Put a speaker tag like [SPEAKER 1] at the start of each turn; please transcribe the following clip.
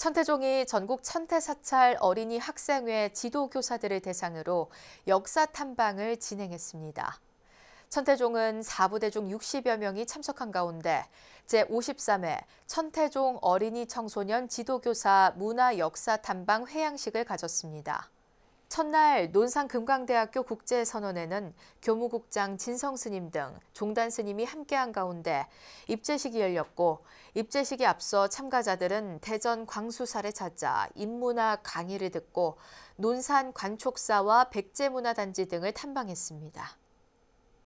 [SPEAKER 1] 천태종이 전국 천태사찰 어린이 학생회 지도교사들을 대상으로 역사 탐방을 진행했습니다. 천태종은 4부대중 60여 명이 참석한 가운데 제53회 천태종 어린이 청소년 지도교사 문화역사 탐방 회양식을 가졌습니다. 첫날 논산 금강대학교 국제선언에는 교무국장 진성스님 등 종단스님이 함께한 가운데 입제식이 열렸고 입제식에 앞서 참가자들은 대전 광수사를 찾아 인문화 강의를 듣고 논산 관촉사와 백제문화단지 등을 탐방했습니다.